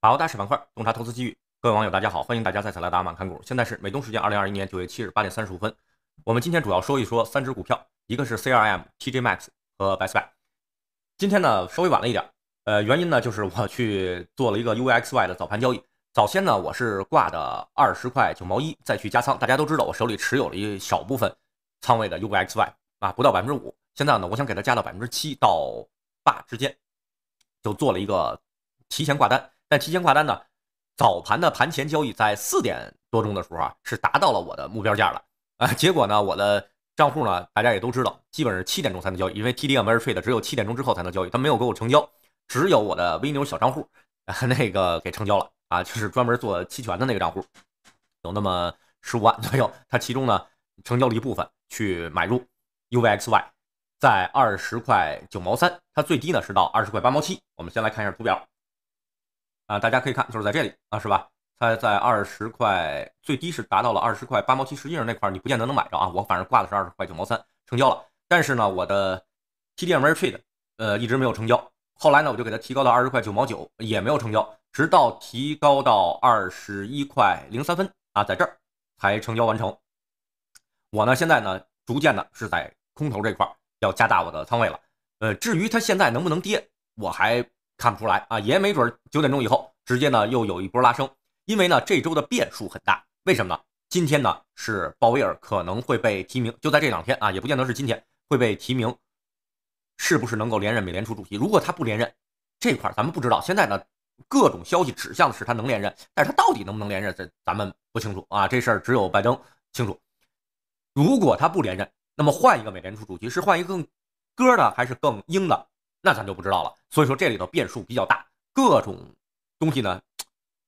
把握大势板块，洞察投资机遇。各位网友，大家好，欢迎大家再次来打满看股。现在是美东时间二零二一年九月七日八点三十五分。我们今天主要说一说三只股票，一个是 CRM、TJMAX 和 Bestbuy。今天呢稍微晚了一点，呃，原因呢就是我去做了一个 u x y 的早盘交易。早先呢我是挂的二十块九毛一再去加仓。大家都知道我手里持有了一小部分仓位的 u x y 啊，不到百分之五。现在呢我想给它加到百分之七到八之间，就做了一个提前挂单。但提前挂单呢，早盘的盘前交易在四点多钟的时候啊，是达到了我的目标价了啊。结果呢，我的账户呢，大家也都知道，基本是七点钟才能交易，因为 T D Ameritrade 只有七点钟之后才能交易，它没有给我成交，只有我的微牛小账户啊那个给成交了啊，就是专门做期权的那个账户，有那么十五万左右。它其中呢，成交了一部分去买入 UVXY，在二十块九毛三，它最低呢是到二十块八毛七。我们先来看一下图表。啊，大家可以看，就是在这里啊，是吧？它在二十块，最低是达到了二十块八毛七，实际上那块你不见得能买着啊。我反正挂的是二十块九毛三，成交了。但是呢，我的 T D Ameritrade 呃一直没有成交。后来呢，我就给它提高到二十块九毛九，也没有成交，直到提高到二十一块零三分啊，在这儿才成交完成。我呢，现在呢，逐渐的是在空头这块要加大我的仓位了。呃，至于它现在能不能跌，我还。看不出来啊，也没准九点钟以后直接呢又有一波拉升，因为呢这周的变数很大，为什么呢？今天呢是鲍威尔可能会被提名，就在这两天啊，也不见得是今天会被提名，是不是能够连任美联储主席？如果他不连任，这块儿咱们不知道。现在呢各种消息指向的是他能连任，但是他到底能不能连任，这咱们不清楚啊，这事儿只有拜登清楚。如果他不连任，那么换一个美联储主席是换一个更鸽的还是更鹰的？那咱就不知道了，所以说这里头变数比较大，各种东西呢，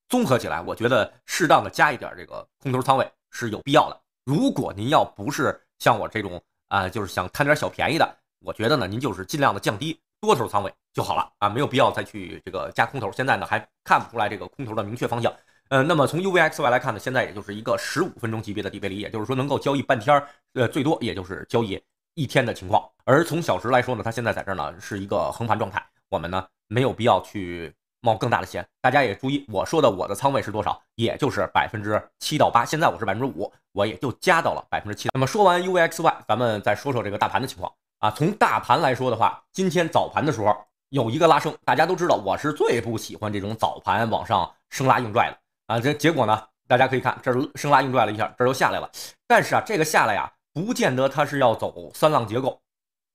综合起来，我觉得适当的加一点这个空头仓位是有必要的。如果您要不是像我这种啊，就是想贪点小便宜的，我觉得呢，您就是尽量的降低多头仓位就好了啊，没有必要再去这个加空头。现在呢，还看不出来这个空头的明确方向。嗯，那么从 UVXY 来看呢，现在也就是一个十五分钟级别的底背离，也就是说能够交易半天儿，呃，最多也就是交易。一天的情况，而从小时来说呢，它现在在这儿呢是一个横盘状态，我们呢没有必要去冒更大的险。大家也注意，我说的我的仓位是多少，也就是百分之七到八，现在我是百分之五，我也就加到了百分之七。那么说完 U V X Y，咱们再说说这个大盘的情况啊。从大盘来说的话，今天早盘的时候有一个拉升，大家都知道，我是最不喜欢这种早盘往上生拉硬拽的啊。这结果呢，大家可以看，这生拉硬拽了一下，这又下来了。但是啊，这个下来呀。不见得它是要走三浪结构，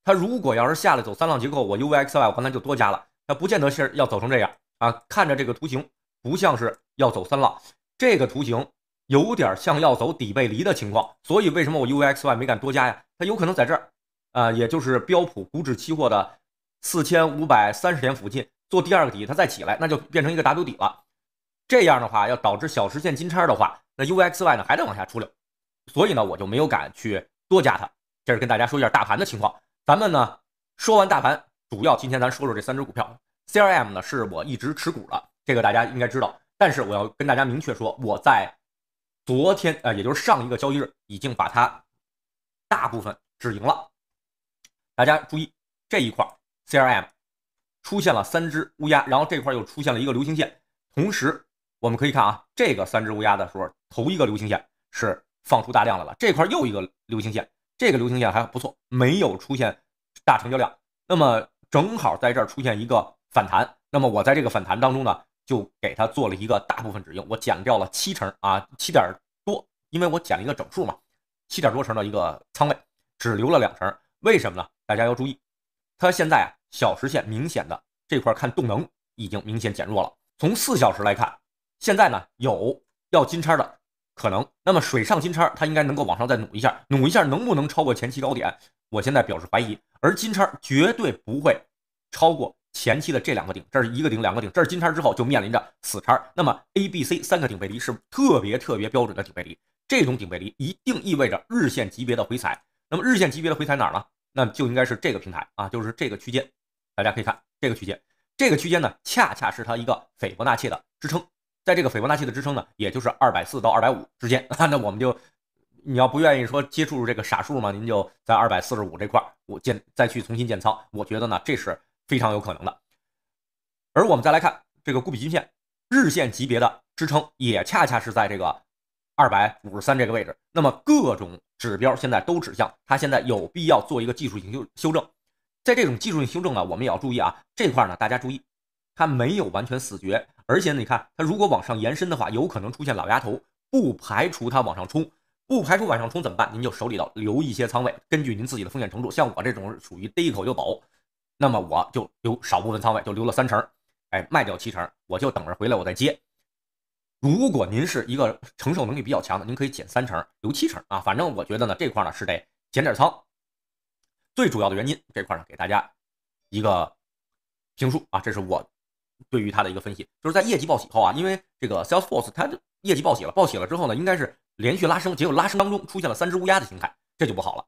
它如果要是下来走三浪结构，我 U V X Y 我刚才就多加了。它不见得是要走成这样啊，看着这个图形不像是要走三浪，这个图形有点像要走底背离的情况。所以为什么我 U V X Y 没敢多加呀？它有可能在这儿，呃，也就是标普股指期货的四千五百三十点附近做第二个底，它再起来，那就变成一个 W 底了。这样的话要导致小时线金叉的话，那 U V X Y 呢还得往下出溜。所以呢，我就没有敢去多加它。这是跟大家说一下大盘的情况。咱们呢说完大盘，主要今天咱说说这三只股票。C R M 呢是我一直持股的，这个大家应该知道。但是我要跟大家明确说，我在昨天，呃，也就是上一个交易日已经把它大部分止盈了。大家注意这一块，C R M 出现了三只乌鸦，然后这块又出现了一个流行线。同时，我们可以看啊，这个三只乌鸦的时候，头一个流行线是。放出大量来了这块又一个流行线，这个流行线还不错，没有出现大成交量。那么正好在这儿出现一个反弹，那么我在这个反弹当中呢，就给它做了一个大部分止盈，我减掉了七成啊，七点多，因为我减了一个整数嘛，七点多成的一个仓位，只留了两成。为什么呢？大家要注意，它现在啊小时线明显的这块看动能已经明显减弱了。从四小时来看，现在呢有要金叉的。可能，那么水上金叉它应该能够往上再努一下，努一下能不能超过前期高点？我现在表示怀疑。而金叉绝对不会超过前期的这两个顶，这是一个顶，两个顶。这是金叉之后就面临着死叉。那么 A、B、C 三个顶背离是特别特别标准的顶背离，这种顶背离一定意味着日线级别的回踩。那么日线级别的回踩哪儿呢？那就应该是这个平台啊，就是这个区间，大家可以看这个区间，这个区间呢恰恰是它一个斐波那契的支撑。在这个斐波那契的支撑呢，也就是二百四到二百五之间。那我们就，你要不愿意说接触这个傻数嘛，您就在二百四十五这块儿，我建再去重新建仓。我觉得呢，这是非常有可能的。而我们再来看这个固比均线日线级别的支撑，也恰恰是在这个二百五十三这个位置。那么各种指标现在都指向它，现在有必要做一个技术性修修正。在这种技术性修正呢，我们也要注意啊，这块呢大家注意。它没有完全死绝，而且呢，你看它如果往上延伸的话，有可能出现老鸭头，不排除它往上冲，不排除往上冲怎么办？您就手里头留一些仓位，根据您自己的风险程度，像我这种属于逮一口就走，那么我就留少部分仓位，就留了三成，哎，卖掉七成，我就等着回来我再接。如果您是一个承受能力比较强的，您可以减三成，留七成啊。反正我觉得呢，这块呢是得减点仓。最主要的原因这块呢给大家一个评述啊，这是我。对于它的一个分析，就是在业绩报喜后啊，因为这个 Salesforce 它业绩报喜了，报喜了之后呢，应该是连续拉升，结果拉升当中出现了三只乌鸦的形态，这就不好了。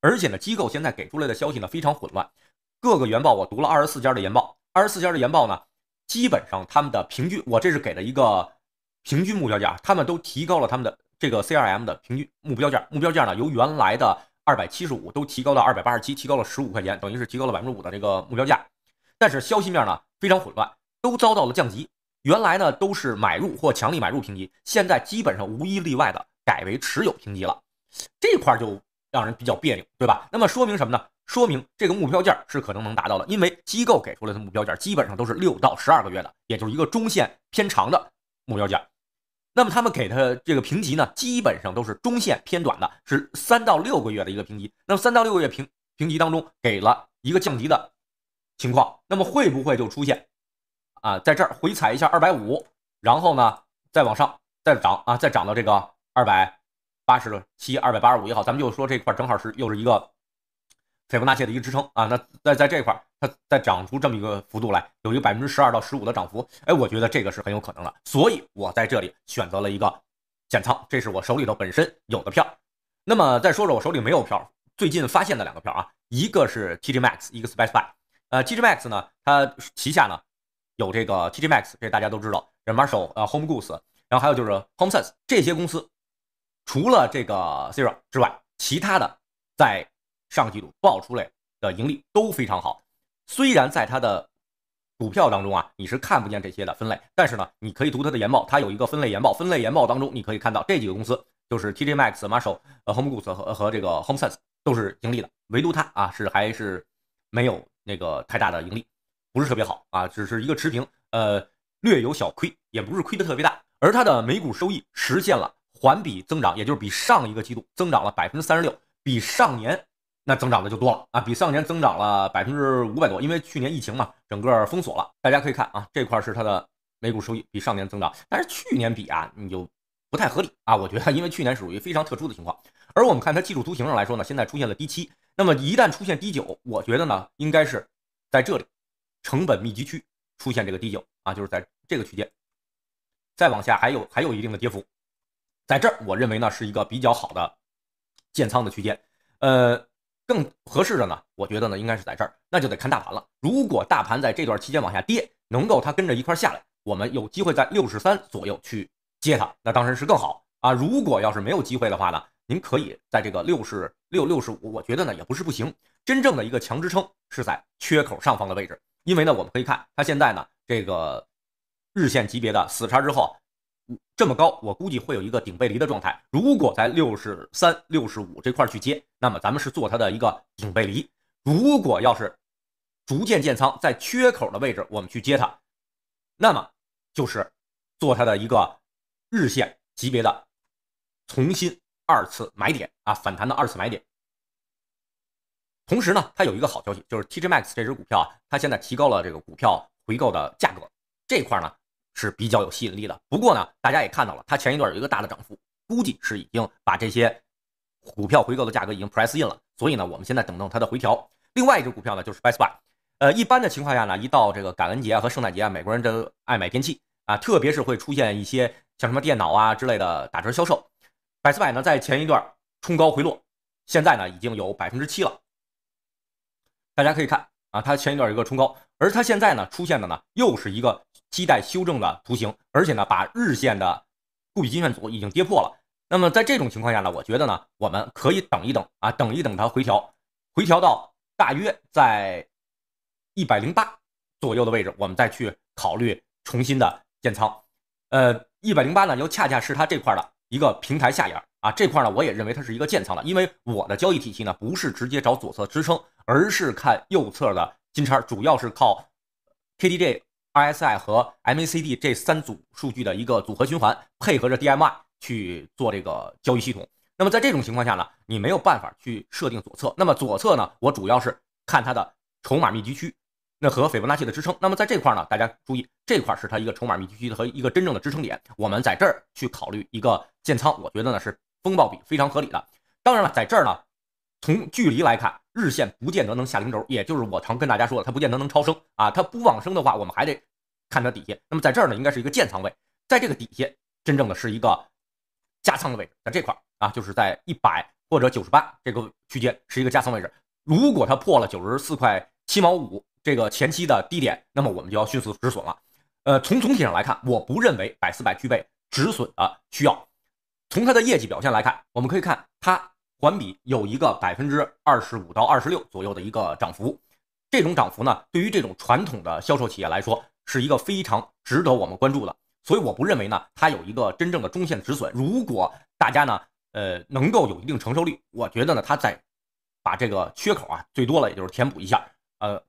而且呢，机构现在给出来的消息呢非常混乱，各个研报我读了二十四家的研报，二十四家的研报呢，基本上他们的平均，我这是给了一个平均目标价，他们都提高了他们的这个 CRM 的平均目标价，目标价呢由原来的二百七十五都提高到二百八十七，提高了十五块钱，等于是提高了百分之五的这个目标价，但是消息面呢非常混乱。都遭到了降级，原来呢都是买入或强力买入评级，现在基本上无一例外的改为持有评级了，这块就让人比较别扭，对吧？那么说明什么呢？说明这个目标价是可能能达到的，因为机构给出来的目标价基本上都是六到十二个月的，也就是一个中线偏长的目标价。那么他们给的这个评级呢，基本上都是中线偏短的，是三到六个月的一个评级。那么三到六个月评评级当中给了一个降级的情况，那么会不会就出现？啊，在这儿回踩一下二百五，然后呢，再往上再涨啊，再涨到这个二百八十七、二百八十五也好，咱们就说这块正好是又是一个斐波那契的一个支撑啊。那在在这块，它再涨出这么一个幅度来，有一个百分之十二到十五的涨幅，哎，我觉得这个是很有可能的，所以我在这里选择了一个减仓，这是我手里头本身有的票。那么再说说我手里没有票，最近发现的两个票啊，一个是 T G Max，一个 SpaceX。呃，T G Max 呢，它旗下呢。有这个 T G Max，这大家都知道。Marshall Home Goods，然后还有就是 Home Sense 这些公司，除了这个 s i r a 之外，其他的在上季度爆出来的盈利都非常好。虽然在它的股票当中啊，你是看不见这些的分类，但是呢，你可以读它的研报，它有一个分类研报。分类研报当中，你可以看到这几个公司，就是 T G Max、Marshall、呃 Home Goods 和和这个 Home Sense 都是盈利的，唯独它啊是还是没有那个太大的盈利。不是特别好啊，只是一个持平，呃，略有小亏，也不是亏的特别大。而它的每股收益实现了环比增长，也就是比上一个季度增长了百分之三十六，比上年那增长的就多了啊，比上年增长了百分之五百多。因为去年疫情嘛，整个封锁了，大家可以看啊，这块是它的每股收益比上年增长，但是去年比啊你就不太合理啊，我觉得因为去年属于非常特殊的情况。而我们看它技术图形上来说呢，现在出现了低七，那么一旦出现低九，我觉得呢应该是在这里。成本密集区出现这个低点啊，就是在这个区间，再往下还有还有一定的跌幅，在这儿我认为呢是一个比较好的建仓的区间，呃，更合适的呢，我觉得呢应该是在这儿，那就得看大盘了。如果大盘在这段期间往下跌，能够它跟着一块下来，我们有机会在六十三左右去接它，那当然是更好啊。如果要是没有机会的话呢，您可以在这个六十六六十五，我觉得呢也不是不行。真正的一个强支撑是在缺口上方的位置，因为呢，我们可以看它现在呢这个日线级别的死叉之后，这么高，我估计会有一个顶背离的状态。如果在六十三、六十五这块去接，那么咱们是做它的一个顶背离；如果要是逐渐建仓在缺口的位置，我们去接它，那么就是做它的一个日线级别的重新二次买点啊，反弹的二次买点。同时呢，它有一个好消息，就是 T g Max 这只股票啊，它现在提高了这个股票回购的价格，这块呢是比较有吸引力的。不过呢，大家也看到了，它前一段有一个大的涨幅，估计是已经把这些股票回购的价格已经 p r i c e in 了。所以呢，我们现在等等它的回调。另外一只股票呢，就是百思 y 呃，一般的情况下呢，一到这个感恩节啊和圣诞节啊，美国人都爱买电器啊，特别是会出现一些像什么电脑啊之类的打折销售。百思买呢，在前一段冲高回落，现在呢已经有百分之七了。大家可以看啊，它前一段有个冲高，而它现在呢出现的呢又是一个基带修正的图形，而且呢把日线的布比金线组已经跌破了。那么在这种情况下呢，我觉得呢我们可以等一等啊，等一等它回调，回调到大约在一百零八左右的位置，我们再去考虑重新的建仓。呃，一百零八呢又恰恰是它这块的。一个平台下沿啊，这块呢，我也认为它是一个建仓了，因为我的交易体系呢，不是直接找左侧支撑，而是看右侧的金叉，主要是靠 K D J、R S I 和 M A C D 这三组数据的一个组合循环，配合着 D M i 去做这个交易系统。那么在这种情况下呢，你没有办法去设定左侧，那么左侧呢，我主要是看它的筹码密集区。那和斐波那契的支撑，那么在这块儿呢，大家注意，这块是它一个筹码密集区的和一个真正的支撑点。我们在这儿去考虑一个建仓，我觉得呢是风暴比非常合理的。当然了，在这儿呢，从距离来看，日线不见得能下零轴，也就是我常跟大家说的，它不见得能超升啊。它不往升的话，我们还得看它底下。那么在这儿呢，应该是一个建仓位，在这个底下真正的是一个加仓的位置。在这块儿啊，就是在一百或者九十八这个区间是一个加仓位置。如果它破了九十四块七毛五，这个前期的低点，那么我们就要迅速止损了。呃，从总体上来看，我不认为百思百具备止损的需要。从它的业绩表现来看，我们可以看它环比有一个百分之二十五到二十六左右的一个涨幅。这种涨幅呢，对于这种传统的销售企业来说，是一个非常值得我们关注的。所以我不认为呢，它有一个真正的中线止损。如果大家呢，呃，能够有一定承受力，我觉得呢，它在把这个缺口啊，最多了也就是填补一下，呃。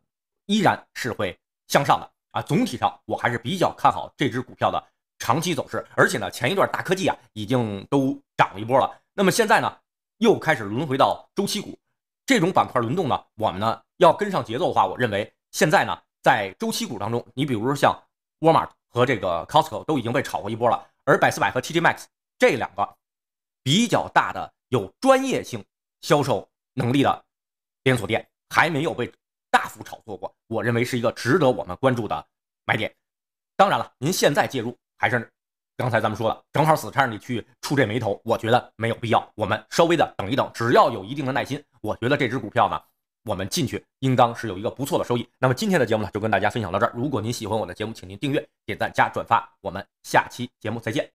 依然是会向上的啊，总体上我还是比较看好这只股票的长期走势。而且呢，前一段大科技啊已经都涨了一波了，那么现在呢又开始轮回到周期股，这种板块轮动呢，我们呢要跟上节奏的话，我认为现在呢在周期股当中，你比如说像沃尔玛和这个 Costco 都已经被炒过一波了，而百思买和 T G Max 这两个比较大的有专业性销售能力的连锁店还没有被。大幅炒作过，我认为是一个值得我们关注的买点。当然了，您现在介入还是刚才咱们说的，正好死叉你去触这眉头，我觉得没有必要。我们稍微的等一等，只要有一定的耐心，我觉得这只股票呢，我们进去应当是有一个不错的收益。那么今天的节目呢，就跟大家分享到这儿。如果您喜欢我的节目，请您订阅、点赞、加转发。我们下期节目再见。